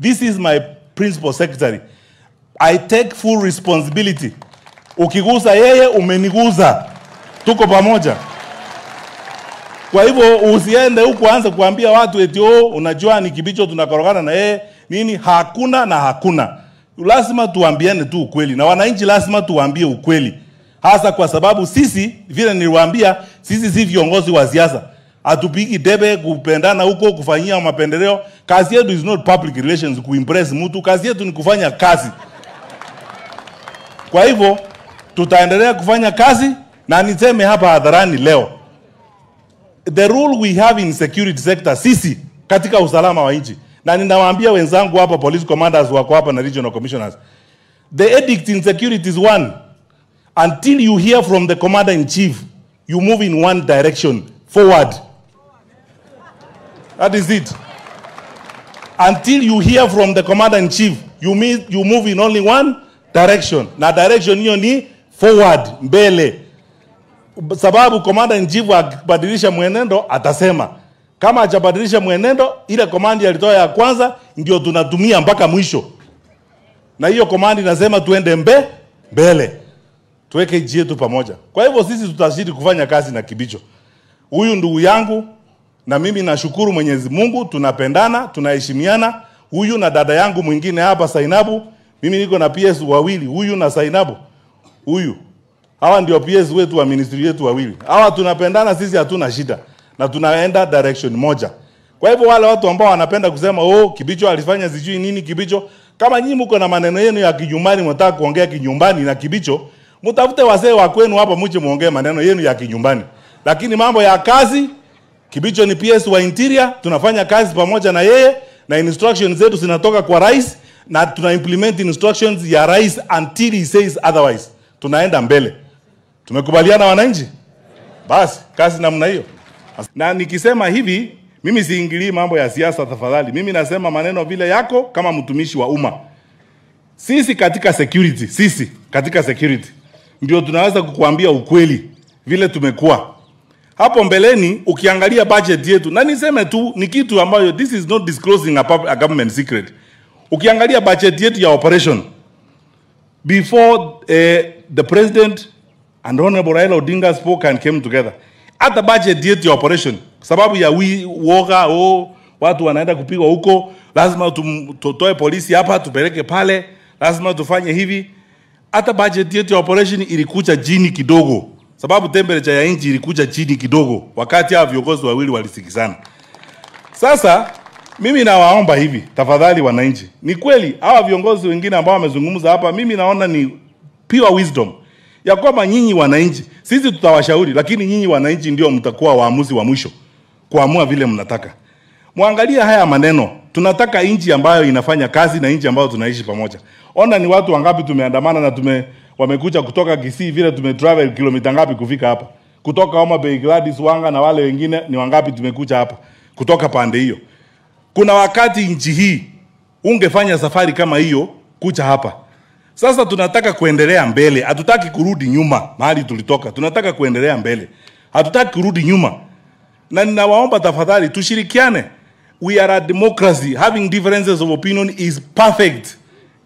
This is my principal secretary. I take full responsibility. Ukigusa yeye, umeniguza. Tuko pamoja. Kwa hivyo usiende huku anza kuambia watu eti oh, unajua ni kibicho tunakorogana na yeye nini. Hakuna na hakuna, lazima tuambiane tu ukweli, na wananchi lazima tuambie ukweli, hasa kwa sababu sisi, vile niliwaambia, sisi si viongozi wa siasa hatupigi debe kupendana huko, kufanyia mapendeleo. Kazi yetu is not public relations, kuimpress mtu. Kazi yetu ni kufanya kazi. Kwa hivyo tutaendelea kufanya kazi, na niseme hapa hadharani leo, the rule we have in security sector, sisi katika usalama wa nchi, na ninawaambia wenzangu hapa, police commanders wako hapa na regional commissioners, the edict in security is one until you hear from the commander in chief, you move in one direction forward. That is it. Until you hear from the commander in chief, you, meet, you move in only one direction. Na direction hiyo ni forward, mbele. Sababu commander in chief akibadilisha mwenendo atasema. Kama hajabadilisha mwenendo, ile command alitoa ya kwanza ndio tunatumia mpaka mwisho. Na hiyo command inasema tuende mbe mbele, tuweke jetu pamoja. Kwa hivyo sisi tutazidi kufanya kazi na Kibicho. Huyu ndugu yangu na mimi nashukuru Mwenyezi Mungu, tunapendana, tunaheshimiana. Huyu na dada yangu mwingine hapa Sainabu, mimi niko na PS wawili, huyu na Sainabu, huyu hawa ndio PS wetu wa ministry yetu wawili. Hawa tunapendana sisi, hatuna shida na tunaenda direction moja. Kwa hivyo wale watu ambao wanapenda kusema oh, Kibicho alifanya sijui nini Kibicho, kama nyinyi mko na maneno yenu ya kinyumbani, mnataka kuongea kinyumbani na Kibicho, mtafute wazee wa kwenu hapa, mje muongee maneno yenu ya kinyumbani, lakini mambo ya kazi Kibicho ni PS wa interior, tunafanya kazi pamoja na yeye na instructions zetu zinatoka kwa rais na tuna implement instructions ya rais until he says otherwise. Tunaenda mbele. Tumekubaliana wananchi? Basi kazi namna hiyo. Na nikisema hivi, mimi siingilii mambo ya siasa tafadhali. Mimi nasema maneno vile yako kama mtumishi wa umma. Sisi katika security, sisi katika security ndio tunaweza kukuambia ukweli vile tumekuwa hapo mbeleni ukiangalia budget yetu, na niseme tu ni kitu ambayo this is not disclosing a, public, a government secret. Ukiangalia budget yetu ya operation before uh, the president and honorable Raila Odinga spoke and came together, at the budget yetu ya operation sababu ya we woga o oh, watu wanaenda kupigwa huko, lazima tutoe polisi hapa tupeleke pale, lazima tufanye hivi. Hata budget yetu ya operation ilikuja jini kidogo sababu temperature ya nchi ilikuja chini kidogo wakati hao viongozi wawili walisikizana. Sasa mimi nawaomba hivi tafadhali, wananchi, ni kweli hawa viongozi wengine ambao wamezungumza hapa, mimi naona ni pure wisdom ya kwamba nyinyi wananchi, sisi tutawashauri, lakini nyinyi wananchi ndio mtakuwa waamuzi wa mwisho kuamua vile mnataka. Mwangalie haya maneno, tunataka nchi ambayo inafanya kazi na nchi ambayo tunaishi pamoja. Ona ni watu wangapi tumeandamana na tume wamekuja kutoka Kisii, vile tumetravel kilomita ngapi kufika hapa? Kutoka Homa Bay, Gladys Wanga na wale wengine ni wangapi tumekuja hapa kutoka pande hiyo? Kuna wakati nchi hii ungefanya safari kama hiyo kuja hapa. Sasa tunataka kuendelea mbele, hatutaki kurudi nyuma mahali tulitoka. Tunataka kuendelea mbele, hatutaki kurudi nyuma, na ninawaomba tafadhali tushirikiane. We are a democracy, having differences of opinion is perfect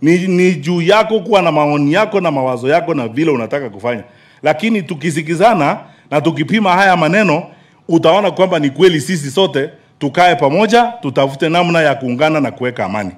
ni, ni juu yako kuwa na maoni yako na mawazo yako na vile unataka kufanya, lakini tukisikizana na tukipima haya maneno, utaona kwamba ni kweli sisi sote tukae pamoja, tutafute namna ya kuungana na kuweka amani.